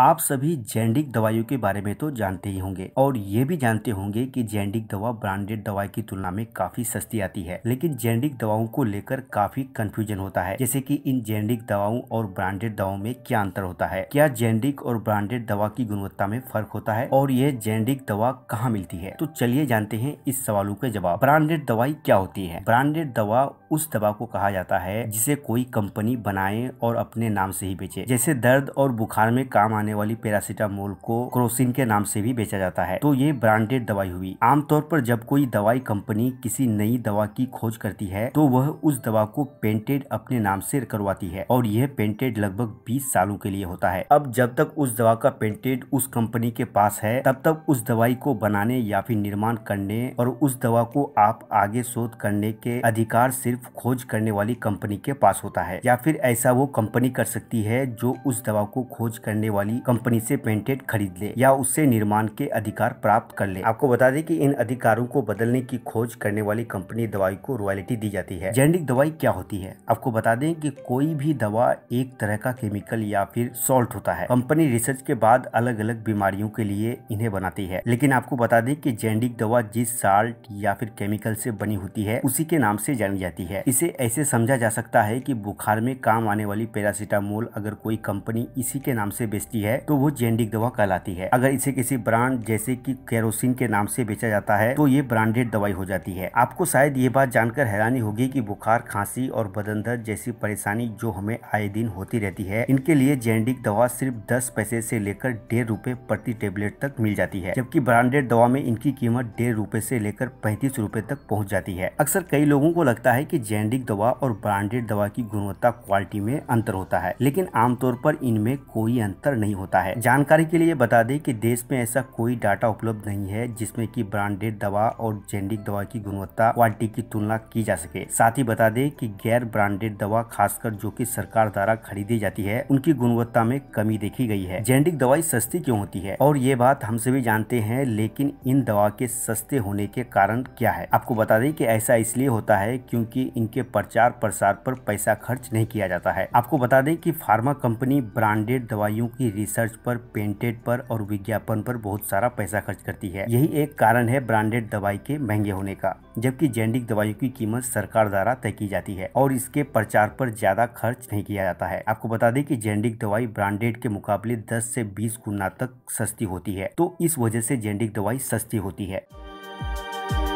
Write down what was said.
आप सभी जेंडिक दवाइयों के बारे में तो जानते ही होंगे और ये भी जानते होंगे कि जेंडिक दवा ब्रांडेड दवाई की तुलना में काफी सस्ती आती है लेकिन जेंडिक दवाओं को लेकर काफी कंफ्यूजन होता है जैसे कि इन जेंडिक दवाओं और ब्रांडेड दवाओं में क्या अंतर होता है क्या जेंडिक और ब्रांडेड दवा की गुणवत्ता में फर्क होता है और यह जेंडिक दवा कहाँ मिलती है तो चलिए जानते हैं इस सवालों के जवाब ब्रांडेड दवाई क्या होती है ब्रांडेड दवा उस दवा को कहा जाता है जिसे कोई कंपनी बनाए और अपने नाम से ही बेचे जैसे दर्द और बुखार में काम आने बनाने वाली पेरासिटामोल को क्रोसिन के नाम से भी बेचा जाता है तो ये ब्रांडेड दवाई हुई आमतौर पर जब कोई दवाई कंपनी किसी नई दवा की खोज करती है तो वह उस दवा को पेंटेड अपने नाम से करवाती है और यह पेंटेड लगभग 20 सालों के लिए होता है अब जब तक उस दवा का पेंटेड उस कंपनी के पास है तब तक उस दवाई को बनाने या फिर निर्माण करने और उस दवा को आप आगे शोध करने के अधिकार सिर्फ खोज करने वाली कंपनी के पास होता है या फिर ऐसा वो कंपनी कर सकती है जो उस दवा को खोज करने वाली वाली कंपनी से पेंटेड खरीद ले या उससे निर्माण के अधिकार प्राप्त कर ले आपको बता दें कि इन अधिकारों को बदलने की खोज करने वाली कंपनी दवाई को रॉयल्टी दी जाती है जेनेरिक दवाई क्या होती है आपको बता दें कि कोई भी दवा एक तरह का केमिकल या फिर सॉल्ट होता है कंपनी रिसर्च के बाद अलग अलग बीमारियों के लिए इन्हें बनाती है लेकिन आपको बता दें कि जेनेरिक दवा जिस साल्ट या फिर केमिकल से बनी होती है उसी के नाम से जानी जाती है इसे ऐसे समझा जा सकता है कि बुखार में काम आने वाली पैरासीटामोल अगर कोई कंपनी इसी के नाम से बेचती है है तो वो जेनेरिक दवा कहलाती है अगर इसे किसी ब्रांड जैसे कि केरोसिन के नाम से बेचा जाता है तो ये ब्रांडेड दवाई हो जाती है आपको शायद ये बात जानकर हैरानी होगी कि बुखार खांसी और बदन दर्द जैसी परेशानी जो हमें आए दिन होती रहती है इनके लिए जेनेरिक दवा सिर्फ दस पैसे से लेकर डेढ़ रूपए प्रति टेबलेट तक मिल जाती है जबकि ब्रांडेड दवा में इनकी कीमत डेढ़ रूपए से लेकर पैंतीस रूपए तक पहुँच जाती है अक्सर कई लोगों को लगता है कि जेनेरिक दवा और ब्रांडेड दवा की गुणवत्ता क्वालिटी में अंतर होता है लेकिन आमतौर पर इनमें कोई अंतर नहीं होता है जानकारी के लिए बता दें कि देश में ऐसा कोई डाटा उपलब्ध नहीं है जिसमें कि ब्रांडेड दवा और जेनरिक दवा की गुणवत्ता क्वालिटी की तुलना की जा सके साथ ही बता दें कि गैर ब्रांडेड दवा खासकर जो कि सरकार द्वारा खरीदी जाती है उनकी गुणवत्ता में कमी देखी गई है जेनरिक दवाई सस्ती क्यों होती है और ये बात हम सभी जानते हैं लेकिन इन दवा के सस्ते होने के कारण क्या है आपको बता दें कि ऐसा इसलिए होता है क्योंकि इनके प्रचार प्रसार पर पैसा खर्च नहीं किया जाता है आपको बता दें कि फार्मा कंपनी ब्रांडेड दवाइयों की रिसर्च पर पेंटेड पर और विज्ञापन पर बहुत सारा पैसा खर्च करती है यही एक कारण है ब्रांडेड दवाई के महंगे होने का जबकि जेनरिक दवाइयों की कीमत सरकार द्वारा तय की जाती है और इसके प्रचार पर ज्यादा खर्च नहीं किया जाता है आपको बता दें कि जेनरिक दवाई ब्रांडेड के मुकाबले 10 से 20 गुना तक सस्ती होती है तो इस वजह से जेनरिक दवाई सस्ती होती है